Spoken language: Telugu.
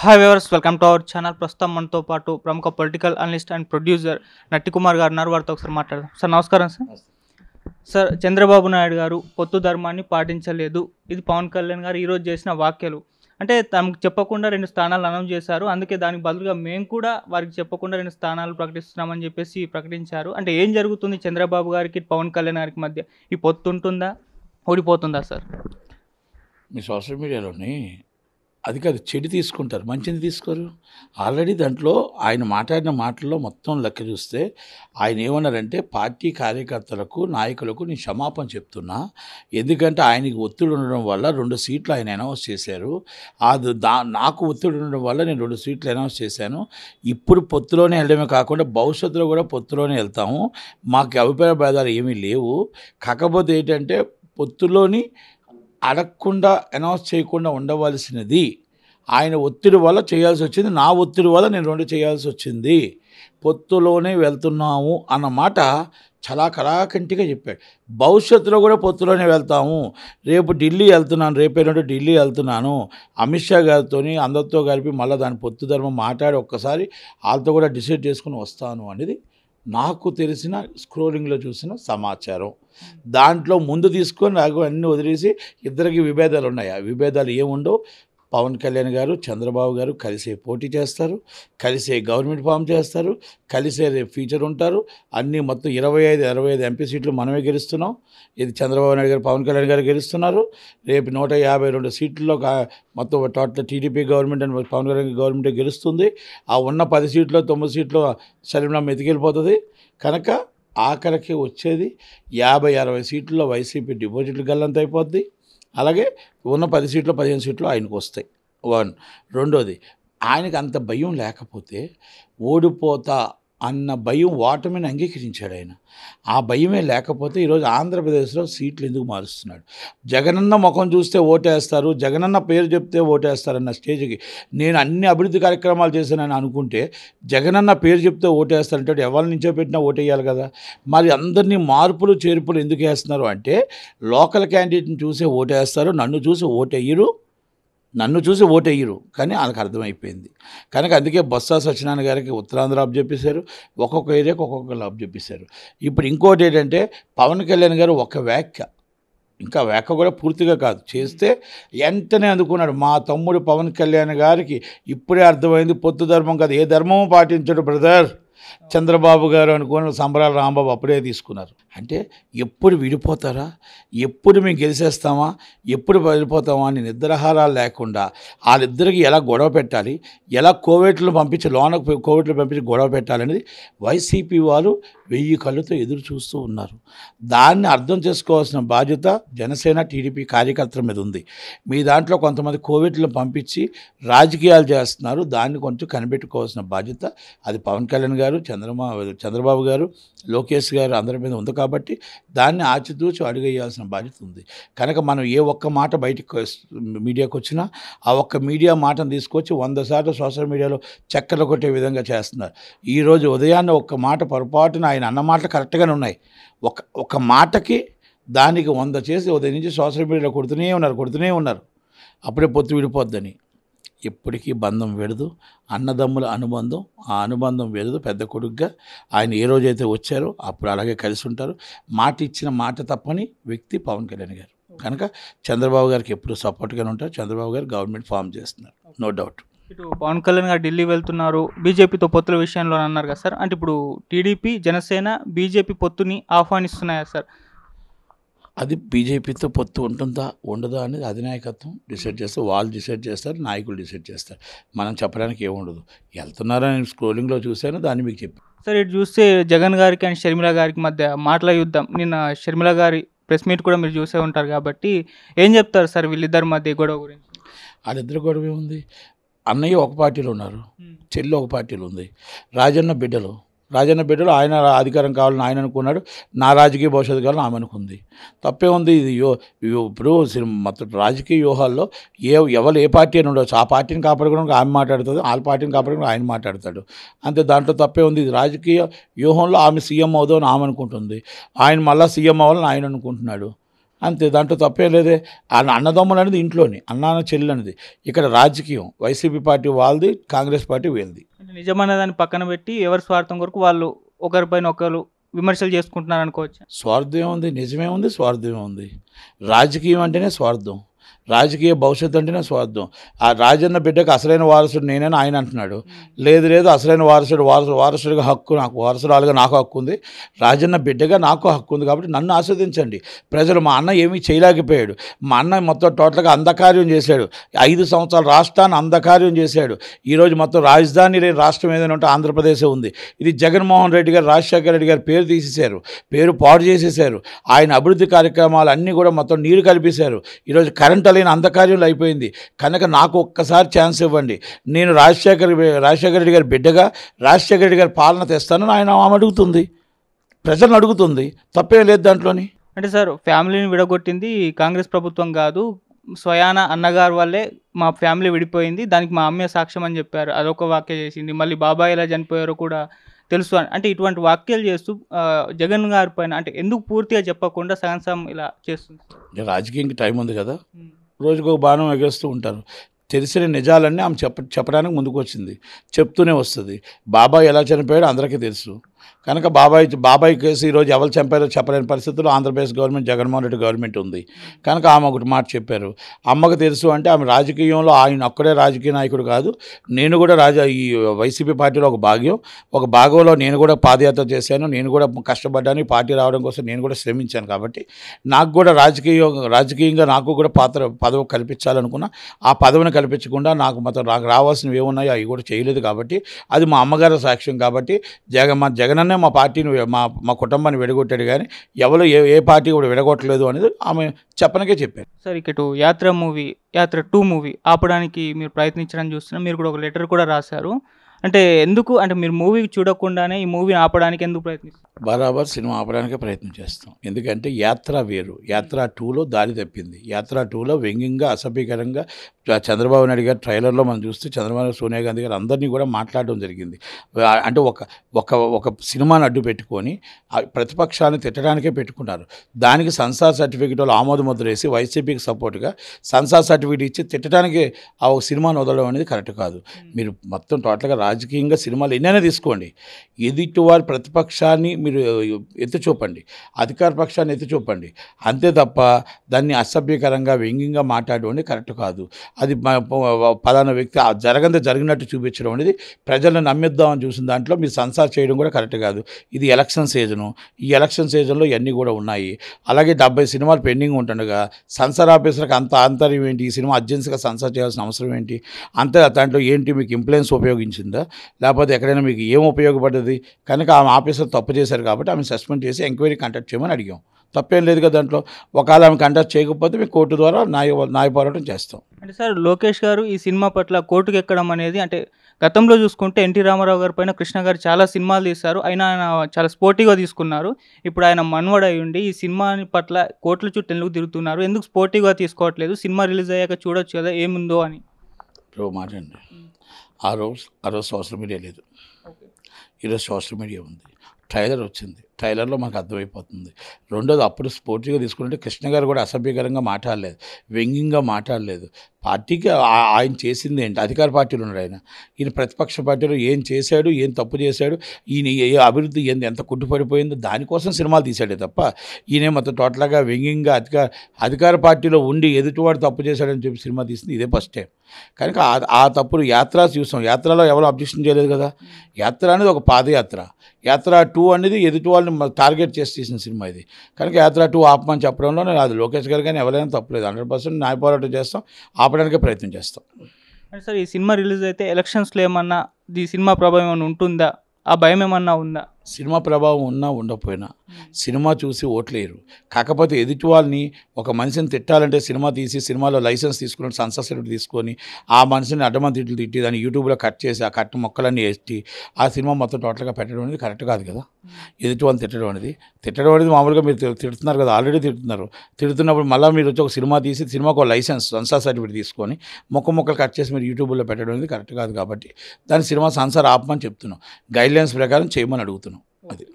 hi viewers welcome to our channel ప్రస్తుతం మనతో పాటు ప్రముఖ political analyst and producer Kumar garu ఉన్నారు వారితో ఒకసారి మాట్లాడదాం సార్ నమస్కారం సార్ సార్ చంద్రబాబు నాయుడు గారు పొత్తు ధర్మాన్ని పాటించలేదు ఇది పవన్ కళ్యాణ్ గారు ఈరోజు చేసిన వాక్యలు అంటే తమకు చెప్పకుండా రెండు స్థానాలు అనౌన్స్ చేశారు అందుకే దానికి బదులుగా మేము కూడా వారికి చెప్పకుండా రెండు స్థానాలు ప్రకటిస్తున్నామని చెప్పేసి ప్రకటించారు అంటే ఏం జరుగుతుంది చంద్రబాబు గారికి పవన్ కళ్యాణ్ గారికి మధ్య ఈ పొత్తు ఉంటుందా ఓడిపోతుందా సార్ మీ సోషల్ మీడియాలోని అది కాదు చెడు తీసుకుంటారు మంచిని తీసుకోరు ఆల్రెడీ దాంట్లో ఆయన మాట్లాడిన మాటల్లో మొత్తం లెక్క చూస్తే ఆయన ఏమన్నారంటే పార్టీ కార్యకర్తలకు నాయకులకు నేను క్షమాపణ చెప్తున్నా ఎందుకంటే ఆయనకి ఒత్తిడి ఉండడం వల్ల రెండు సీట్లు ఆయన అనౌన్స్ చేశారు అది దా నాకు ఒత్తిడి ఉండడం వల్ల నేను రెండు సీట్లు అనౌన్స్ చేశాను ఇప్పుడు పొత్తులోనే వెళ్ళడమే కాకుండా భవిష్యత్తులో కూడా పొత్తులోనే వెళ్తాము మాకు అభిప్రాయ భేదాలు ఏమీ లేవు కాకపోతే ఏంటంటే పొత్తులోని అడగకుండా అనౌన్స్ చేయకుండా ఉండవలసినది ఆయన ఒత్తిడి వల్ల చేయాల్సి వచ్చింది నా ఒత్తిడి వల్ల నేను రెండు చేయాల్సి వచ్చింది పొత్తులోనే వెళ్తున్నాము అన్నమాట చాలా కళాకంటిగా చెప్పాడు భవిష్యత్తులో కూడా పొత్తులోనే వెళ్తాము రేపు ఢిల్లీ వెళ్తున్నాను రెండు ఢిల్లీ వెళ్తున్నాను అమిత్ షా గారితో అందరితో కలిపి మళ్ళీ దాని పొత్తు ధర్మం మాట్లాడి ఒక్కసారి వాళ్ళతో కూడా డిసైడ్ చేసుకుని వస్తాను అనేది నాకు తెలిసిన స్క్రోలింగ్లో చూసిన సమాచారం దాంట్లో ముందు తీసుకొని నాకు అన్నీ వదిలేసి ఇద్దరికి విభేదాలు ఉన్నాయి ఆ విభేదాలు ఏముండవు పవన్ కళ్యాణ్ గారు చంద్రబాబు గారు కలిసే పోటీ చేస్తారు కలిసే గవర్నమెంట్ ఫామ్ చేస్తారు కలిసే రేపు ఫ్యూచర్ ఉంటారు అన్నీ మొత్తం ఇరవై ఐదు అరవై ఐదు ఎంపీ సీట్లు మనమే గెలుస్తున్నాం ఇది చంద్రబాబు నాయుడు గారు పవన్ కళ్యాణ్ గారు గెలుస్తున్నారు రేపు నూట యాభై రెండు సీట్లలో మొత్తం టోటల్ టీడీపీ గవర్నమెంట్ అని పవన్ కళ్యాణ్ గవర్నమెంట్ గెలుస్తుంది ఆ ఉన్న పది సీట్లో తొమ్మిది సీట్లు సలీంరామ్ ఎతికెళ్ళిపోతుంది కనుక ఆఖరికి వచ్చేది యాభై అరవై సీట్లలో వైసీపీ డిపాజిట్లు గల్లంత అయిపోద్ది అలాగే ఉన్న పది సీట్లు పదిహేను సీట్లు ఆయనకు వస్తాయి వన్ రెండోది ఆయనకు అంత భయం లేకపోతే ఓడిపోతా అన్న భయం ఓటమిని అంగీకరించాడు ఆయన ఆ భయమే లేకపోతే ఈరోజు ఆంధ్రప్రదేశ్లో సీట్లు ఎందుకు మారుస్తున్నాడు జగనన్న ముఖం చూస్తే ఓటేస్తారు జగనన్న పేరు చెప్తే ఓటేస్తారన్న స్టేజ్కి నేను అన్ని అభివృద్ధి కార్యక్రమాలు చేశానని అనుకుంటే జగనన్న పేరు చెప్తే ఓటేస్తారంటే ఎవరి నుంచో పెట్టినా ఓటేయాలి కదా మరి అందరినీ మార్పులు చేర్పులు ఎందుకు వేస్తున్నారు అంటే లోకల్ క్యాండిడేట్ని చూసే ఓటేస్తారు నన్ను చూసి ఓటేయ్యరు నన్ను చూసి ఓటేయ్యరు కానీ వాళ్ళకి అర్థమైపోయింది కనుక అందుకే బొత్స సత్యనారాయణ గారికి ఉత్తరాంధ్ర ఆఫ్ చెప్పేశారు ఒక్కొక్క ఏరియాకి ఒక్కొక్క ఆఫ్ చెప్పేశారు ఇప్పుడు ఇంకోటి ఏంటంటే పవన్ కళ్యాణ్ గారు ఒక వ్యాఖ్య ఇంకా వ్యాఖ్య కూడా పూర్తిగా కాదు చేస్తే ఎంతనే అందుకున్నాడు మా తమ్ముడు పవన్ కళ్యాణ్ గారికి ఇప్పుడే అర్థమైంది పొత్తు ధర్మం కాదు ఏ ధర్మం పాటించడు బ్రదర్ చంద్రబాబు గారు అనుకున్న సంబరాల రాంబాబు అప్పుడే తీసుకున్నారు అంటే ఎప్పుడు విడిపోతారా ఎప్పుడు మేము గెలిచేస్తామా ఎప్పుడు వెళ్ళిపోతామా అని నిద్రాహారాలు లేకుండా వాళ్ళిద్దరికి ఎలా గొడవ పెట్టాలి ఎలా కోవిడ్లు పంపించి లోన కోవిడ్లు పంపించి గొడవ పెట్టాలనేది వైసీపీ వారు వెయ్యి కళ్ళుతో ఎదురు చూస్తూ ఉన్నారు దాన్ని అర్థం చేసుకోవాల్సిన బాధ్యత జనసేన టీడీపీ కార్యకర్తల మీద ఉంది మీ దాంట్లో కొంతమంది కోవిడ్లు పంపించి రాజకీయాలు చేస్తున్నారు దాన్ని కొంచెం కనిపెట్టుకోవాల్సిన బాధ్యత అది పవన్ కళ్యాణ్ గారు చంద్రమా చంద్రబాబు గారు లోకేష్ గారు అందరి మీద ఉంది కాబట్టి దాన్ని ఆచితూచి అడుగేయాల్సిన బాధ్యత ఉంది కనుక మనం ఏ ఒక్క మాట బయటకు మీడియాకు వచ్చినా ఆ ఒక్క మీడియా మాటను తీసుకొచ్చి వంద శాతం సోషల్ మీడియాలో చక్కెర కొట్టే విధంగా చేస్తున్నారు ఈరోజు ఉదయాన్నే ఒక్క మాట పొరపాటున ఆయన అన్న మాటలు కరెక్ట్గానే ఉన్నాయి ఒక ఒక మాటకి దానికి వంద చేసి ఉదయం నుంచి సోషల్ మీడియాలో కొడుతూనే ఉన్నారు కొడుతూనే ఉన్నారు అప్పుడే పొత్తు విడిపోద్దని ఎప్పటికీ బంధం వెడదు అన్నదమ్ముల అనుబంధం ఆ అనుబంధం వెడదు పెద్ద కొడుకుగా ఆయన ఏ రోజైతే వచ్చారో అప్పుడు అలాగే కలిసి ఉంటారు మాట ఇచ్చిన మాట తప్పని వ్యక్తి పవన్ కళ్యాణ్ గారు కనుక చంద్రబాబు గారికి ఎప్పుడు సపోర్ట్గానే ఉంటారు చంద్రబాబు గారు గవర్నమెంట్ ఫామ్ చేస్తున్నారు నో డౌట్ ఇటు పవన్ కళ్యాణ్ గారు ఢిల్లీ వెళ్తున్నారు బీజేపీతో పొత్తుల విషయంలో అన్నారు కదా సార్ అంటే ఇప్పుడు టీడీపీ జనసేన బీజేపీ పొత్తుని ఆహ్వానిస్తున్నాయా సార్ అది బీజేపీతో పొత్తు ఉంటుందా ఉండదా అనేది అధినాయకత్వం డిసైడ్ చేస్తారు వాళ్ళు డిసైడ్ చేస్తారు నాయకులు డిసైడ్ చేస్తారు మనం చెప్పడానికి ఏముండదు వెళ్తున్నారని స్క్రోలింగ్లో చూశాను దాన్ని మీకు చెప్పి సార్ ఇటు చూస్తే జగన్ గారికి అండ్ షర్మిల గారికి మధ్య మాటల యుద్ధం నిన్న షర్మిల గారి ప్రెస్ మీట్ కూడా మీరు చూసే ఉంటారు కాబట్టి ఏం చెప్తారు సార్ వీళ్ళిద్దరి మధ్య గొడవ గురించి వాళ్ళిద్దరు గొడవ ఏముంది అన్నయ్య ఒక పార్టీలో ఉన్నారు చెల్లి ఒక పార్టీలో ఉంది రాజన్న బిడ్డలు రాజన్న బిడ్డలు ఆయన అధికారం కావాలని ఆయన అనుకున్నాడు నా రాజకీయ భవిష్యత్తు కావాలని ఆమె అనుకుంది తప్పే ఉంది ఇది యో ఇప్పుడు మొత్తం రాజకీయ వ్యూహాల్లో ఏ ఎవరు ఏ పార్టీ అని ఉండొచ్చు ఆ పార్టీని కాపాడుకోవడం ఆమె మాట్లాడుతుంది ఆ పార్టీని కాపాడుకోవడం ఆయన మాట్లాడతాడు అంతే దాంట్లో తప్పే ఉంది ఇది రాజకీయ వ్యూహంలో ఆమె సీఎం అని ఆమె అనుకుంటుంది ఆయన మళ్ళీ సీఎం అవ్వాలని ఆయన అనుకుంటున్నాడు అంతే దాంట్లో తప్పే లేదే అన్నదమ్ములు అనేది ఇంట్లోని అన్నాన్న చెల్లి అనేది ఇక్కడ రాజకీయం వైసీపీ పార్టీ వాళ్ళది కాంగ్రెస్ పార్టీ వీళ్ళది నిజమైన దాన్ని పక్కన పెట్టి ఎవరి స్వార్థం కొరకు వాళ్ళు ఒకరిపైన ఒకరు విమర్శలు చేసుకుంటున్నారు అనుకోవచ్చు స్వార్థం ఏముంది నిజమే ఉంది స్వార్థమే ఉంది రాజకీయం అంటేనే స్వార్థం రాజకీయ భవిష్యత్తు అంటే నా స్వార్థం ఆ రాజన్న బిడ్డకు అసలైన వారసుడు నేనని ఆయన అంటున్నాడు లేదు లేదు అసలైన వారసుడు వారసు వారసుడిగా హక్కు నాకు వారసురాలుగా నాకు హక్కు ఉంది రాజన్న బిడ్డగా నాకు హక్కు ఉంది కాబట్టి నన్ను ఆస్వాదించండి ప్రజలు మా అన్న ఏమీ చేయలేకపోయాడు మా అన్న మొత్తం టోటల్గా అంధకార్యం చేశాడు ఐదు సంవత్సరాలు రాష్ట్రాన్ని అంధకార్యం చేశాడు ఈరోజు మొత్తం రాజధాని రాష్ట్రం ఏదైనా ఉంటే ఆంధ్రప్రదేశే ఉంది ఇది జగన్మోహన్ రెడ్డి గారు రాజశేఖర రెడ్డి గారు పేరు తీసేశారు పేరు పాడు చేసేశారు ఆయన అభివృద్ధి కార్యక్రమాలు అన్నీ కూడా మొత్తం నీరు కల్పేశారు ఈరోజు కరెంట్ చేయలేని అంధకార్యంలో అయిపోయింది కనుక నాకు ఒక్కసారి ఛాన్స్ ఇవ్వండి నేను రాజశేఖర్ రాజశేఖర రెడ్డి గారి బిడ్డగా రాజశేఖర రెడ్డి గారి పాలన తెస్తానని ఆయన ఆమె అడుగుతుంది ప్రజలను అడుగుతుంది తప్పేం లేదు దాంట్లోని అంటే సార్ ఫ్యామిలీని విడగొట్టింది కాంగ్రెస్ ప్రభుత్వం కాదు స్వయాన అన్నగారు వల్లే మా ఫ్యామిలీ విడిపోయింది దానికి మా అమ్మే సాక్ష్యం అని చెప్పారు అదొక వాక్య చేసింది మళ్ళీ బాబాయ్ ఎలా చనిపోయారో కూడా తెలుసు అని అంటే ఇటువంటి వాక్యాలు చేస్తూ జగన్ గారి పైన అంటే ఎందుకు పూర్తిగా చెప్పకుండా సగం సగం ఇలా చేస్తుంది రాజకీయంకి టైం ఉంది కదా రోజుకు ఒక బాణం ఎగేస్తూ ఉంటారు తెలిసిన నిజాలన్నీ ఆమె చెప్ప చెప్పడానికి ముందుకు వచ్చింది చెప్తూనే వస్తుంది బాబా ఎలా చనిపోయాడో అందరికీ తెలుసు కనుక బాబాయ్ బాబాయ్ కేసు ఈరోజు ఎవరు చంపారో చెప్పలేని పరిస్థితుల్లో ఆంధ్రప్రదేశ్ గవర్నమెంట్ జగన్మోహన్ రెడ్డి గవర్నమెంట్ ఉంది కనుక ఆమె ఒకటి మాట చెప్పారు అమ్మకు తెలుసు అంటే ఆమె రాజకీయంలో ఆయన ఒక్కడే రాజకీయ నాయకుడు కాదు నేను కూడా రాజ ఈ వైసీపీ పార్టీలో ఒక భాగ్యం ఒక భాగంలో నేను కూడా పాదయాత్ర చేశాను నేను కూడా కష్టపడ్డాను పార్టీ రావడం కోసం నేను కూడా శ్రమించాను కాబట్టి నాకు కూడా రాజకీయ రాజకీయంగా నాకు కూడా పాత్ర పదవి కల్పించాలనుకున్నా ఆ పదవిని కల్పించకుండా నాకు మొత్తం నాకు రావాల్సినవి ఏమున్నాయో అవి కూడా చేయలేదు కాబట్టి అది మా అమ్మగారి సాక్ష్యం కాబట్టి జగన్ మా జగన్ జగనన్నే మా పార్టీని మా మా కుటుంబాన్ని విడగొట్టాడు కానీ ఎవరు ఏ ఏ పార్టీ కూడా విడగొట్టలేదు అనేది ఆమె చెప్పనకే చెప్పారు సార్ ఇక యాత్ర మూవీ యాత్ర టూ మూవీ ఆపడానికి మీరు ప్రయత్నించడానికి చూస్తున్నా మీరు కూడా ఒక లెటర్ కూడా రాశారు అంటే ఎందుకు అంటే మీరు మూవీ చూడకుండానే ఈ మూవీని ఆపడానికి ఎందుకు ప్రయత్నిస్తారు బరాబర్ సినిమా ఆపడానికే ప్రయత్నం చేస్తాం ఎందుకంటే యాత్ర వేరు యాత్ర టూలో దారి తప్పింది యాత్ర టూలో వ్యంగ్యంగా అసభ్యకరంగా చంద్రబాబు నాయుడు గారు ట్రైలర్లో మనం చూస్తే చంద్రబాబు సోనియా గాంధీ గారు అందరినీ కూడా మాట్లాడడం జరిగింది అంటే ఒక ఒక ఒక సినిమాను అడ్డు పెట్టుకొని ప్రతిపక్షాలను తిట్టడానికే పెట్టుకున్నారు దానికి సంసార్ సర్టిఫికేట్ వాళ్ళు ఆమోద ముద్ర వేసి వైసీపీకి సపోర్ట్గా సంసార్ సర్టిఫికేట్ ఇచ్చి తిట్టడానికి ఆ ఒక సినిమాను వదలడం అనేది కరెక్ట్ కాదు మీరు మొత్తం టోటల్గా రాజకీయంగా సినిమాలు ఎన్నైనా తీసుకోండి వారి ప్రతిపక్షాన్ని మీరు ఎత్తి చూపండి అధికార పక్షాన్ని ఎత్తి చూపండి అంతే తప్ప దాన్ని అసభ్యకరంగా వ్యంగ్యంగా మాట్లాడడం అనేది కరెక్ట్ కాదు అది పలానా వ్యక్తి జరగంత జరిగినట్టు చూపించడం అనేది ప్రజలను నమ్మిద్దామని చూసిన దాంట్లో మీరు సంసార్ చేయడం కూడా కరెక్ట్ కాదు ఇది ఎలక్షన్ సీజను ఈ ఎలక్షన్ సీజన్లో ఇవన్నీ కూడా ఉన్నాయి అలాగే డెబ్బై సినిమాలు పెండింగ్ ఉంటుండగా సంసార్ ఆఫీసర్కి అంత ఆంతర్యం ఏంటి ఈ సినిమా అర్జెన్సీగా సంసార్ చేయాల్సిన అవసరం ఏంటి అంతే దాంట్లో ఏంటి మీకు ఇంప్లూయెన్స్ ఉపయోగించింది ఉందా లేకపోతే ఎక్కడైనా మీకు ఏం ఉపయోగపడ్డది కనుక ఆమె ఆఫీసర్ తప్పు చేశారు కాబట్టి ఆమె సస్పెండ్ చేసి ఎంక్వైరీ కండక్ట్ చేయమని అడిగాం తప్పేం లేదు కదా దాంట్లో ఒకవేళ ఆమె కండక్ట్ చేయకపోతే మేము కోర్టు ద్వారా న్యాయ న్యాయ పోరాటం చేస్తాం అంటే సార్ లోకేష్ గారు ఈ సినిమా పట్ల కోర్టుకు ఎక్కడం అనేది అంటే గతంలో చూసుకుంటే ఎన్టీ రామారావు గారి పైన కృష్ణ గారు చాలా సినిమాలు తీశారు ఆయన ఆయన చాలా స్పోర్టివ్గా తీసుకున్నారు ఇప్పుడు ఆయన మన్వడ్ ఉండి ఈ సినిమా పట్ల కోర్టుల చుట్టూ ఎందుకు తిరుగుతున్నారు ఎందుకు స్పోర్టివ్గా తీసుకోవట్లేదు సినిమా రిలీజ్ అయ్యాక చూడొచ్చు కదా ఏముందో అని మాట్లాడండి ఆ రోజు ఆ రోజు సోషల్ మీడియా లేదు ఈరోజు సోషల్ మీడియా ఉంది ట్రైలర్ వచ్చింది ట్రైలర్లో మనకు అర్థమైపోతుంది రెండోది అప్పుడు స్పోర్టివ్గా తీసుకుంటే కృష్ణ గారు కూడా అసభ్యకరంగా మాట్లాడలేదు వ్యంగ్యంగా మాట్లాడలేదు పార్టీకి ఆయన చేసింది ఏంటి అధికార పార్టీలు ఉన్నారు ఆయన ఈయన ప్రతిపక్ష పార్టీలో ఏం చేశాడు ఏం తప్పు చేశాడు ఈయన ఏ అభివృద్ధి ఏంది ఎంత కుట్టుపడిపోయిందో దానికోసం సినిమాలు తీశాడే తప్ప ఈయనే మొత్తం టోటల్గా వ్యంగ్యంగా అధికార అధికార పార్టీలో ఉండి ఎదుటివాడు తప్పు చేశాడని చెప్పి సినిమా తీసింది ఇదే ఫస్ట్ టైం కనుక ఆ తప్పులు యాత్ర చూసాం యాత్రలో ఎవరు అబ్జెక్షన్ చేయలేదు కదా యాత్ర అనేది ఒక పాదయాత్ర యాత్ర టూ అనేది ఎదుటి వాళ్ళు వాళ్ళని టార్గెట్ చేసి తీసిన సినిమా ఇది కనుక యాత్ర టూ ఆపమని చెప్పడంలో నేను అది లోకేష్ గారు కానీ ఎవరైనా తప్పలేదు హండ్రెడ్ పర్సెంట్ న్యాయ పోరాటం చేస్తాం ఆపడానికే ప్రయత్నం చేస్తాం సార్ ఈ సినిమా రిలీజ్ అయితే ఎలక్షన్స్లో ఏమన్నా ఈ సినిమా ప్రభావం ఏమైనా ఉంటుందా ఆ భయం ఏమన్నా ఉందా సినిమా ప్రభావం ఉన్నా ఉండకపోయినా సినిమా చూసి ఓట్లేరు కాకపోతే ఎదుటి వాళ్ళని ఒక మనిషిని తిట్టాలంటే సినిమా తీసి సినిమాలో లైసెన్స్ తీసుకుని సెన్సర్ తీసుకొని ఆ మనిషిని అడ్డమని తిట్లు తిట్టి దాన్ని యూట్యూబ్లో కట్ చేసి ఆ కట్ మొక్కలన్నీ వేసి ఆ సినిమా మొత్తం టోటల్గా పెట్టడం అనేది కరెక్ట్ కాదు కదా ఎదుటి వాళ్ళని తిట్టడం అనేది తిట్టడం అనేది మామూలుగా మీరు తిడుతున్నారు కదా ఆల్రెడీ తిడుతున్నారు తిడుతున్నప్పుడు మళ్ళీ మీరు వచ్చి ఒక సినిమా తీసి సినిమాకు ఒక లైసెన్స్ సెన్సార్ సర్టిఫికేట్ తీసుకొని మొక్క మొక్కలు కట్ చేసి మీరు యూట్యూబ్లో పెట్టడం అనేది కరెక్ట్ కాదు కాబట్టి దాని సినిమా సన్సార్ ఆపమని చెప్తున్నాం గైడ్లైన్స్ ప్రకారం చేయమని అడుగుతున్నాం はい。